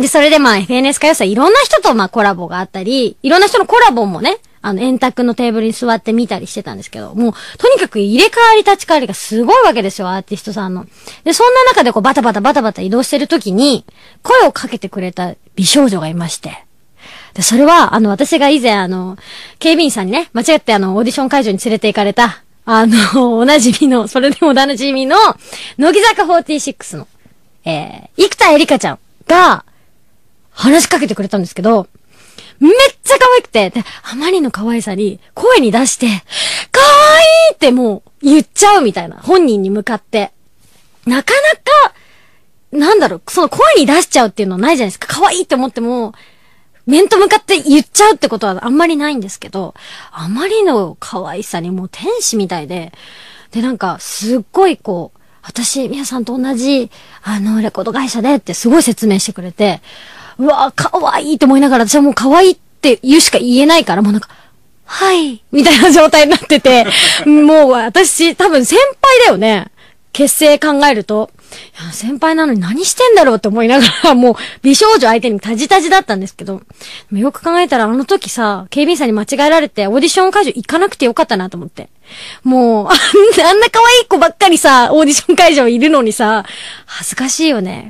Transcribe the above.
で、それでまあ FNS 歌謡祭いろんな人とまあコラボがあったり、いろんな人のコラボもね、あの、円卓のテーブルに座って見たりしてたんですけど、もう、とにかく入れ替わり立ち替わりがすごいわけですよ、アーティストさんの。で、そんな中でこうバタバタバタバタ移動してる時に、声をかけてくれた美少女がいまして。で、それは、あの、私が以前あの、警備員さんにね、間違ってあの、オーディション会場に連れて行かれた、あの、おなじみの、それでもおなじみの、乃木坂46の、えー、生田絵梨香ちゃんが、話しかけてくれたんですけど、めっちゃ可愛くて、で、あまりの可愛さに、声に出して、可愛いってもう言っちゃうみたいな、本人に向かって。なかなか、なんだろう、その声に出しちゃうっていうのはないじゃないですか。可愛いって思っても、面と向かって言っちゃうってことはあんまりないんですけど、あまりの可愛さにもう天使みたいで、で、なんか、すっごいこう、私、皆さんと同じ、あの、レコード会社でってすごい説明してくれて、うわー、かわいいと思いながら、私はもうかわいいって言うしか言えないから、もうなんか、はい、みたいな状態になってて、もう私、多分先輩だよね。結成考えると、先輩なのに何してんだろうって思いながら、もう美少女相手にタジタジだったんですけど、よく考えたらあの時さ、警備員さんに間違えられてオーディション会場行かなくてよかったなと思って。もう、あんな可愛い子ばっかりさ、オーディション会場いるのにさ、恥ずかしいよね。